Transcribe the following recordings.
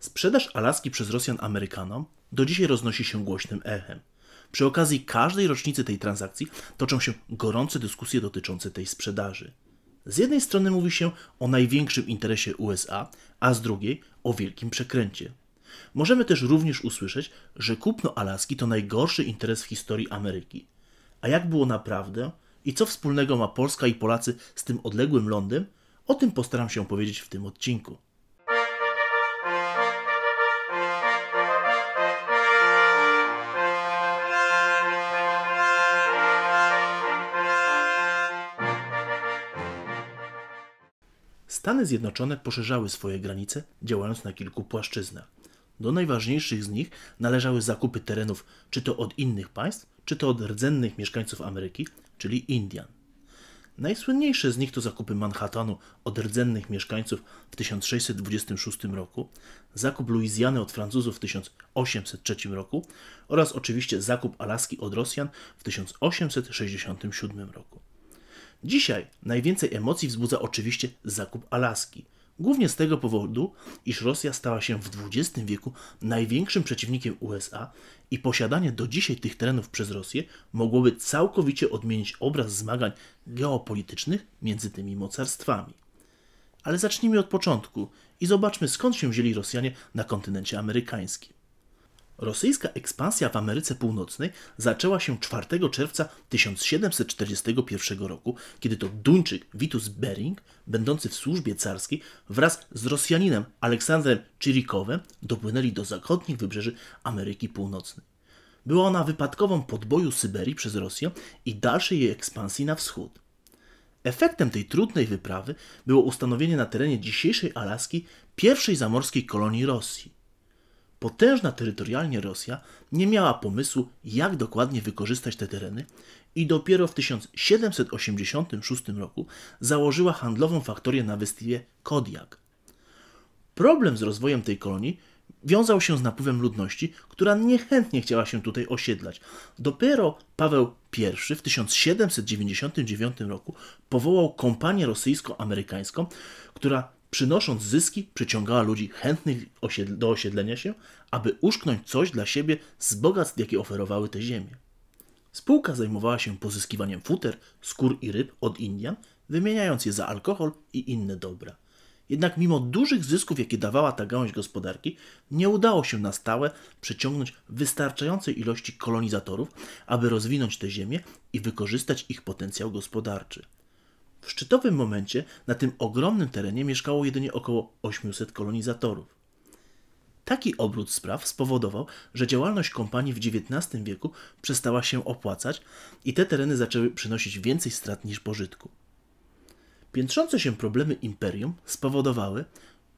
Sprzedaż Alaski przez Rosjan Amerykanom do dzisiaj roznosi się głośnym echem. Przy okazji każdej rocznicy tej transakcji toczą się gorące dyskusje dotyczące tej sprzedaży. Z jednej strony mówi się o największym interesie USA, a z drugiej o wielkim przekręcie. Możemy też również usłyszeć, że kupno Alaski to najgorszy interes w historii Ameryki. A jak było naprawdę i co wspólnego ma Polska i Polacy z tym odległym lądem, o tym postaram się powiedzieć w tym odcinku. Stany Zjednoczone poszerzały swoje granice, działając na kilku płaszczyznach. Do najważniejszych z nich należały zakupy terenów czy to od innych państw, czy to od rdzennych mieszkańców Ameryki, czyli Indian. Najsłynniejsze z nich to zakupy Manhattanu od rdzennych mieszkańców w 1626 roku, zakup Luizjany od Francuzów w 1803 roku oraz oczywiście zakup Alaski od Rosjan w 1867 roku. Dzisiaj najwięcej emocji wzbudza oczywiście zakup Alaski. Głównie z tego powodu, iż Rosja stała się w XX wieku największym przeciwnikiem USA i posiadanie do dzisiaj tych terenów przez Rosję mogłoby całkowicie odmienić obraz zmagań geopolitycznych między tymi mocarstwami. Ale zacznijmy od początku i zobaczmy skąd się wzięli Rosjanie na kontynencie amerykańskim. Rosyjska ekspansja w Ameryce Północnej zaczęła się 4 czerwca 1741 roku, kiedy to Duńczyk Witus Bering, będący w służbie carskiej, wraz z Rosjaninem Aleksandrem Chirikowem dopłynęli do zachodnich wybrzeży Ameryki Północnej. Była ona wypadkową podboju Syberii przez Rosję i dalszej jej ekspansji na wschód. Efektem tej trudnej wyprawy było ustanowienie na terenie dzisiejszej Alaski pierwszej zamorskiej kolonii Rosji potężna terytorialnie Rosja nie miała pomysłu, jak dokładnie wykorzystać te tereny i dopiero w 1786 roku założyła handlową faktorię na wyspie Kodiak. Problem z rozwojem tej kolonii wiązał się z napływem ludności, która niechętnie chciała się tutaj osiedlać. Dopiero Paweł I w 1799 roku powołał kompanię rosyjsko-amerykańską, która przynosząc zyski, przyciągała ludzi chętnych do osiedlenia się, aby uszknąć coś dla siebie z bogactw, jakie oferowały te ziemie. Spółka zajmowała się pozyskiwaniem futer, skór i ryb od Indian, wymieniając je za alkohol i inne dobra. Jednak mimo dużych zysków, jakie dawała ta gałąź gospodarki, nie udało się na stałe przyciągnąć wystarczającej ilości kolonizatorów, aby rozwinąć te ziemie i wykorzystać ich potencjał gospodarczy. W szczytowym momencie na tym ogromnym terenie mieszkało jedynie około 800 kolonizatorów. Taki obrót spraw spowodował, że działalność kompanii w XIX wieku przestała się opłacać i te tereny zaczęły przynosić więcej strat niż pożytku. Piętrzące się problemy imperium spowodowały,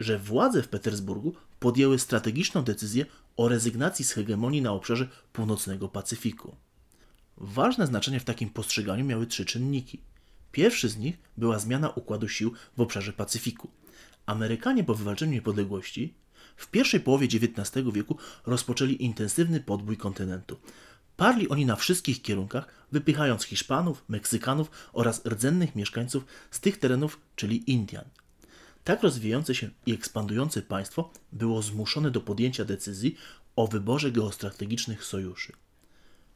że władze w Petersburgu podjęły strategiczną decyzję o rezygnacji z hegemonii na obszarze północnego Pacyfiku. Ważne znaczenie w takim postrzeganiu miały trzy czynniki – Pierwszy z nich była zmiana układu sił w obszarze Pacyfiku. Amerykanie po wywalczeniu niepodległości w pierwszej połowie XIX wieku rozpoczęli intensywny podbój kontynentu. Parli oni na wszystkich kierunkach, wypychając Hiszpanów, Meksykanów oraz rdzennych mieszkańców z tych terenów, czyli Indian. Tak rozwijające się i ekspandujące państwo było zmuszone do podjęcia decyzji o wyborze geostrategicznych sojuszy.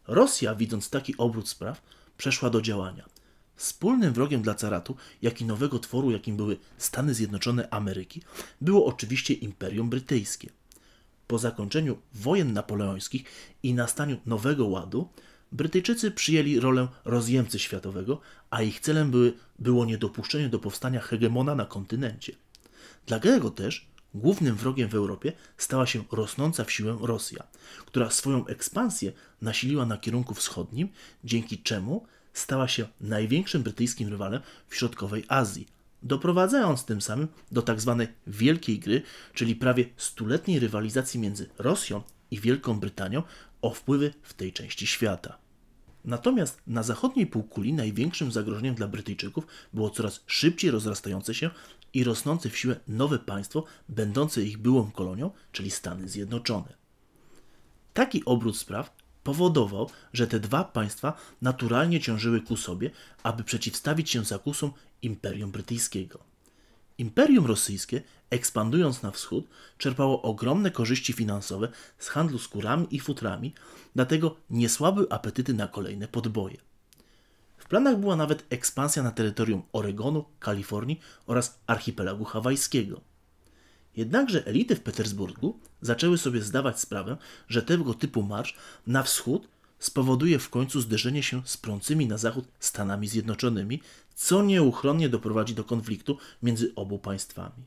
Rosja, widząc taki obrót spraw, przeszła do działania. Wspólnym wrogiem dla caratu, jak i nowego tworu, jakim były Stany Zjednoczone Ameryki, było oczywiście Imperium Brytyjskie. Po zakończeniu wojen napoleońskich i nastaniu nowego ładu, Brytyjczycy przyjęli rolę rozjemcy światowego, a ich celem były, było niedopuszczenie do powstania hegemona na kontynencie. Dlatego też głównym wrogiem w Europie stała się rosnąca w siłę Rosja, która swoją ekspansję nasiliła na kierunku wschodnim, dzięki czemu stała się największym brytyjskim rywalem w środkowej Azji, doprowadzając tym samym do tzw. Tak Wielkiej Gry, czyli prawie stuletniej rywalizacji między Rosją i Wielką Brytanią o wpływy w tej części świata. Natomiast na zachodniej półkuli największym zagrożeniem dla Brytyjczyków było coraz szybciej rozrastające się i rosnące w siłę nowe państwo, będące ich byłą kolonią, czyli Stany Zjednoczone. Taki obrót spraw powodował, że te dwa państwa naturalnie ciążyły ku sobie, aby przeciwstawić się zakusom Imperium Brytyjskiego. Imperium Rosyjskie, ekspandując na wschód, czerpało ogromne korzyści finansowe z handlu skórami i futrami, dlatego nie słabły apetyty na kolejne podboje. W planach była nawet ekspansja na terytorium Oregonu, Kalifornii oraz archipelagu hawajskiego. Jednakże elity w Petersburgu zaczęły sobie zdawać sprawę, że tego typu marsz na wschód spowoduje w końcu zderzenie się z prącymi na zachód Stanami Zjednoczonymi, co nieuchronnie doprowadzi do konfliktu między obu państwami.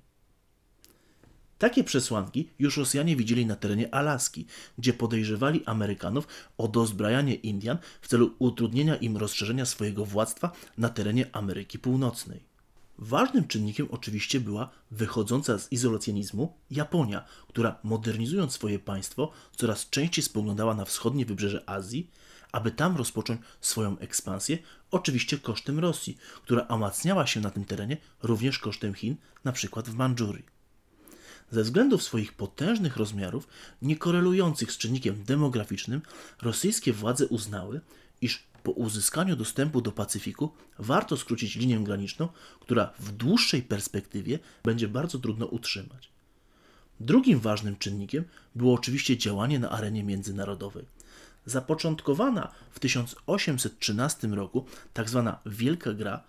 Takie przesłanki już Rosjanie widzieli na terenie Alaski, gdzie podejrzewali Amerykanów o dozbrajanie Indian w celu utrudnienia im rozszerzenia swojego władztwa na terenie Ameryki Północnej. Ważnym czynnikiem oczywiście była wychodząca z izolacjonizmu Japonia, która modernizując swoje państwo coraz częściej spoglądała na wschodnie wybrzeże Azji, aby tam rozpocząć swoją ekspansję, oczywiście kosztem Rosji, która amacniała się na tym terenie również kosztem Chin, np. w Mandżurii. Ze względów swoich potężnych rozmiarów, niekorelujących z czynnikiem demograficznym, rosyjskie władze uznały, iż po uzyskaniu dostępu do Pacyfiku warto skrócić linię graniczną, która w dłuższej perspektywie będzie bardzo trudno utrzymać. Drugim ważnym czynnikiem było oczywiście działanie na arenie międzynarodowej. Zapoczątkowana w 1813 roku tzw. Tak Wielka Gra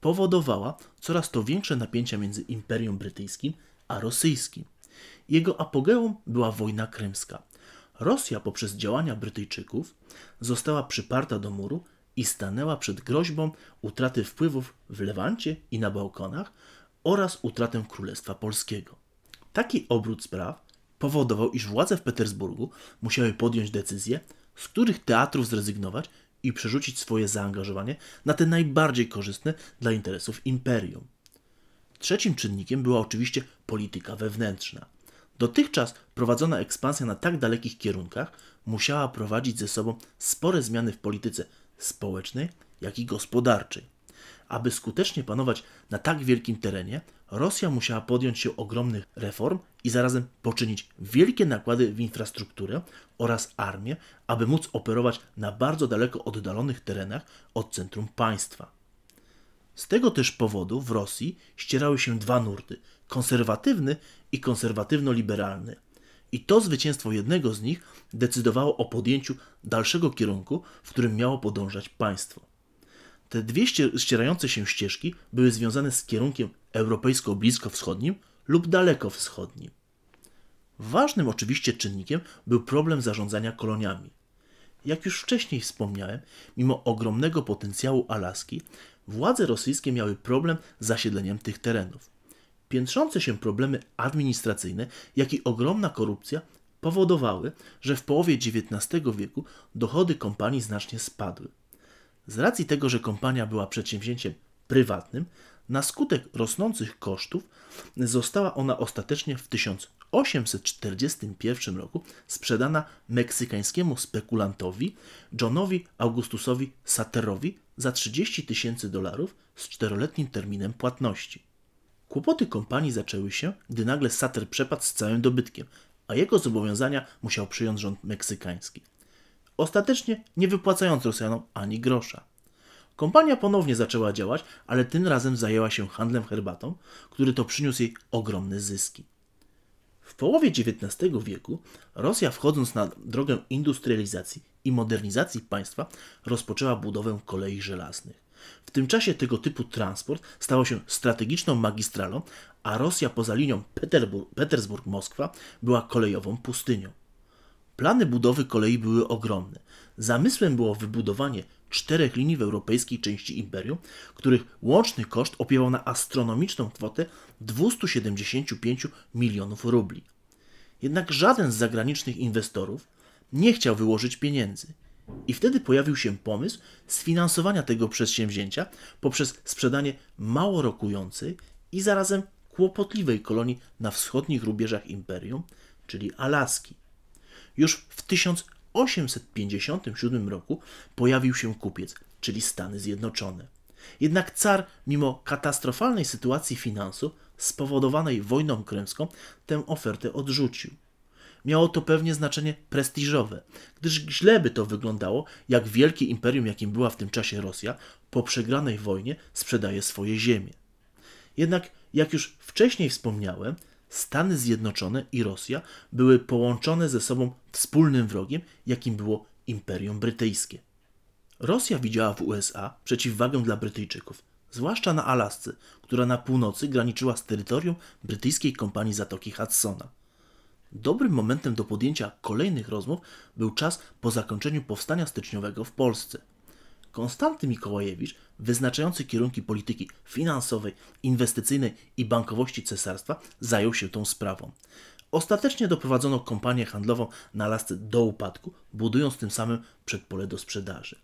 powodowała coraz to większe napięcia między Imperium Brytyjskim a Rosyjskim. Jego apogeum była wojna krymska – Rosja poprzez działania Brytyjczyków została przyparta do muru i stanęła przed groźbą utraty wpływów w Lewancie i na Bałkanach oraz utratę Królestwa Polskiego. Taki obrót spraw powodował, iż władze w Petersburgu musiały podjąć decyzje, z których teatrów zrezygnować i przerzucić swoje zaangażowanie na te najbardziej korzystne dla interesów imperium. Trzecim czynnikiem była oczywiście polityka wewnętrzna – Dotychczas prowadzona ekspansja na tak dalekich kierunkach musiała prowadzić ze sobą spore zmiany w polityce społecznej, jak i gospodarczej. Aby skutecznie panować na tak wielkim terenie, Rosja musiała podjąć się ogromnych reform i zarazem poczynić wielkie nakłady w infrastrukturę oraz armię, aby móc operować na bardzo daleko oddalonych terenach od centrum państwa. Z tego też powodu w Rosji ścierały się dwa nurty konserwatywny i konserwatywno-liberalny. I to zwycięstwo jednego z nich decydowało o podjęciu dalszego kierunku, w którym miało podążać państwo. Te dwie ścierające się ścieżki były związane z kierunkiem europejsko bliskowschodnim lub dalekowschodnim. Ważnym oczywiście czynnikiem był problem zarządzania koloniami. Jak już wcześniej wspomniałem, mimo ogromnego potencjału Alaski, władze rosyjskie miały problem z zasiedleniem tych terenów. Piętrzące się problemy administracyjne, jak i ogromna korupcja powodowały, że w połowie XIX wieku dochody kompanii znacznie spadły. Z racji tego, że kompania była przedsięwzięciem prywatnym, na skutek rosnących kosztów została ona ostatecznie w 1841 roku sprzedana meksykańskiemu spekulantowi Johnowi Augustusowi Saterowi za 30 tysięcy dolarów z czteroletnim terminem płatności. Kłopoty kompanii zaczęły się, gdy nagle Sater przepadł z całym dobytkiem, a jego zobowiązania musiał przyjąć rząd meksykański. Ostatecznie nie wypłacając Rosjanom ani grosza. Kompania ponownie zaczęła działać, ale tym razem zajęła się handlem herbatą, który to przyniósł jej ogromne zyski. W połowie XIX wieku Rosja, wchodząc na drogę industrializacji i modernizacji państwa, rozpoczęła budowę kolei żelaznych. W tym czasie tego typu transport stał się strategiczną magistralą, a Rosja poza linią Petersburg-Moskwa była kolejową pustynią. Plany budowy kolei były ogromne. Zamysłem było wybudowanie czterech linii w europejskiej części imperium, których łączny koszt opiewał na astronomiczną kwotę 275 milionów rubli. Jednak żaden z zagranicznych inwestorów nie chciał wyłożyć pieniędzy. I wtedy pojawił się pomysł sfinansowania tego przedsięwzięcia poprzez sprzedanie mało rokującej i zarazem kłopotliwej kolonii na wschodnich rubieżach imperium, czyli Alaski. Już w 1857 roku pojawił się kupiec, czyli Stany Zjednoczone. Jednak car, mimo katastrofalnej sytuacji finansów spowodowanej wojną krymską, tę ofertę odrzucił miało to pewnie znaczenie prestiżowe, gdyż źle by to wyglądało, jak wielkie imperium, jakim była w tym czasie Rosja, po przegranej wojnie sprzedaje swoje ziemie. Jednak, jak już wcześniej wspomniałem, Stany Zjednoczone i Rosja były połączone ze sobą wspólnym wrogiem, jakim było Imperium Brytyjskie. Rosja widziała w USA przeciwwagę dla Brytyjczyków, zwłaszcza na Alasce, która na północy graniczyła z terytorium brytyjskiej kompanii Zatoki Hudsona. Dobrym momentem do podjęcia kolejnych rozmów był czas po zakończeniu powstania styczniowego w Polsce. Konstanty Mikołajewicz, wyznaczający kierunki polityki finansowej, inwestycyjnej i bankowości cesarstwa, zajął się tą sprawą. Ostatecznie doprowadzono kompanię handlową na lasce do upadku, budując tym samym przedpole do sprzedaży.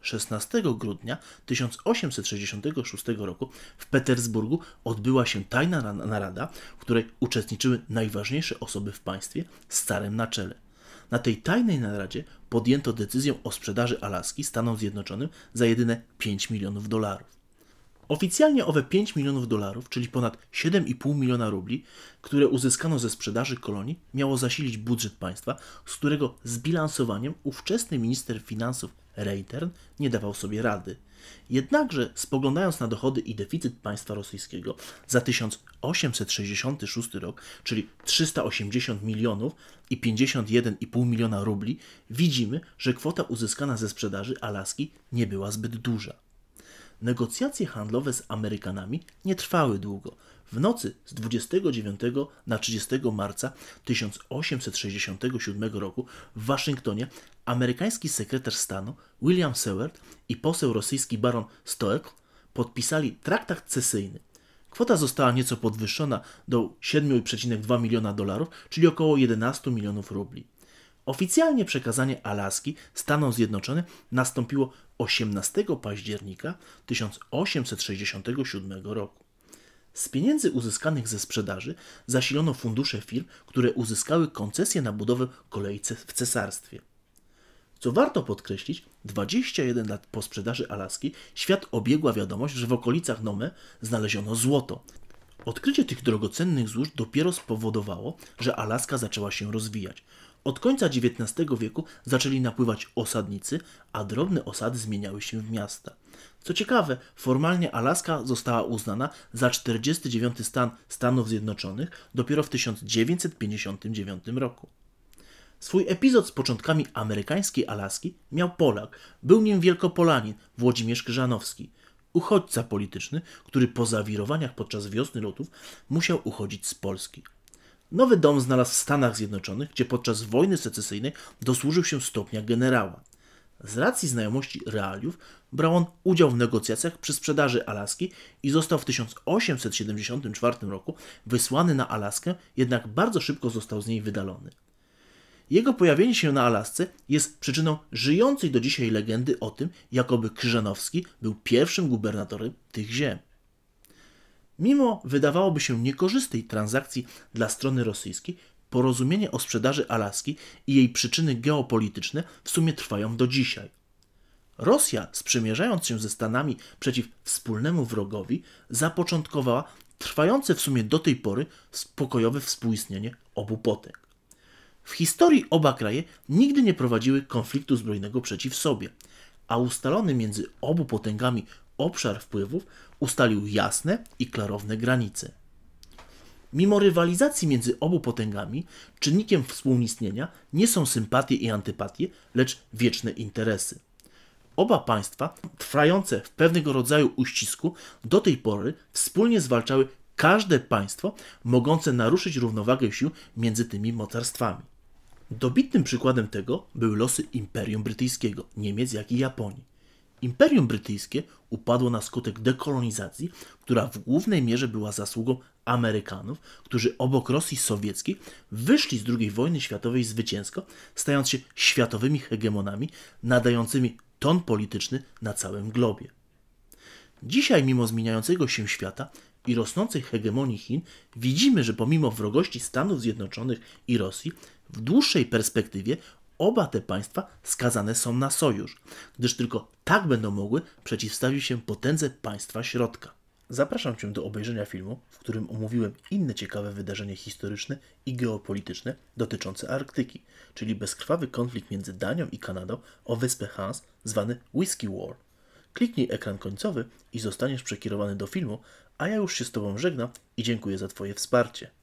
16 grudnia 1866 roku w Petersburgu odbyła się tajna narada, w której uczestniczyły najważniejsze osoby w państwie z starym na czele. Na tej tajnej naradzie podjęto decyzję o sprzedaży Alaski Stanom Zjednoczonym za jedyne 5 milionów dolarów. Oficjalnie owe 5 milionów dolarów, czyli ponad 7,5 miliona rubli, które uzyskano ze sprzedaży kolonii, miało zasilić budżet państwa, z którego zbilansowaniem ówczesny minister finansów Reitern nie dawał sobie rady. Jednakże, spoglądając na dochody i deficyt państwa rosyjskiego za 1866 rok, czyli 380 milionów i 51,5 miliona rubli, widzimy, że kwota uzyskana ze sprzedaży Alaski nie była zbyt duża. Negocjacje handlowe z Amerykanami nie trwały długo. W nocy z 29 na 30 marca 1867 roku w Waszyngtonie amerykański sekretarz stanu William Seward i poseł rosyjski baron Stoek podpisali traktat cesyjny. Kwota została nieco podwyższona do 7,2 miliona dolarów, czyli około 11 milionów rubli. Oficjalnie przekazanie Alaski Stanom Zjednoczonym nastąpiło 18 października 1867 roku. Z pieniędzy uzyskanych ze sprzedaży zasilono fundusze firm, które uzyskały koncesję na budowę kolei w cesarstwie. Co warto podkreślić, 21 lat po sprzedaży Alaski świat obiegła wiadomość, że w okolicach Nome znaleziono złoto. Odkrycie tych drogocennych złóż dopiero spowodowało, że Alaska zaczęła się rozwijać. Od końca XIX wieku zaczęli napływać osadnicy, a drobne osady zmieniały się w miasta. Co ciekawe, formalnie Alaska została uznana za 49 stan Stanów Zjednoczonych dopiero w 1959 roku. Swój epizod z początkami amerykańskiej Alaski miał Polak, był nim Wielkopolanin Włodzimierz Krzyżanowski, uchodźca polityczny, który po zawirowaniach podczas wiosny lotów musiał uchodzić z Polski. Nowy dom znalazł w Stanach Zjednoczonych, gdzie podczas wojny secesyjnej dosłużył się stopnia generała. Z racji znajomości realiów brał on udział w negocjacjach przy sprzedaży Alaski i został w 1874 roku wysłany na Alaskę, jednak bardzo szybko został z niej wydalony. Jego pojawienie się na Alasce jest przyczyną żyjącej do dzisiaj legendy o tym, jakoby Krzyżanowski był pierwszym gubernatorem tych ziem. Mimo wydawałoby się niekorzystnej transakcji dla strony rosyjskiej, porozumienie o sprzedaży Alaski i jej przyczyny geopolityczne w sumie trwają do dzisiaj. Rosja, sprzymierzając się ze Stanami przeciw wspólnemu wrogowi, zapoczątkowała trwające w sumie do tej pory spokojowe współistnienie obu potęg. W historii oba kraje nigdy nie prowadziły konfliktu zbrojnego przeciw sobie, a ustalony między obu potęgami obszar wpływów ustalił jasne i klarowne granice. Mimo rywalizacji między obu potęgami, czynnikiem współistnienia nie są sympatie i antypatie, lecz wieczne interesy. Oba państwa, trwające w pewnego rodzaju uścisku, do tej pory wspólnie zwalczały każde państwo mogące naruszyć równowagę sił między tymi mocarstwami. Dobitnym przykładem tego były losy Imperium Brytyjskiego, Niemiec, jak i Japonii. Imperium Brytyjskie upadło na skutek dekolonizacji, która w głównej mierze była zasługą Amerykanów, którzy obok Rosji Sowieckiej wyszli z II wojny światowej zwycięsko, stając się światowymi hegemonami, nadającymi ton polityczny na całym globie. Dzisiaj, mimo zmieniającego się świata i rosnącej hegemonii Chin, widzimy, że pomimo wrogości Stanów Zjednoczonych i Rosji, w dłuższej perspektywie oba te państwa skazane są na sojusz, gdyż tylko tak będą mogły przeciwstawić się potędze państwa środka. Zapraszam Cię do obejrzenia filmu, w którym omówiłem inne ciekawe wydarzenie historyczne i geopolityczne dotyczące Arktyki, czyli bezkrwawy konflikt między Danią i Kanadą o wyspę Hans zwany Whiskey War. Kliknij ekran końcowy i zostaniesz przekierowany do filmu, a ja już się z Tobą żegnam i dziękuję za Twoje wsparcie.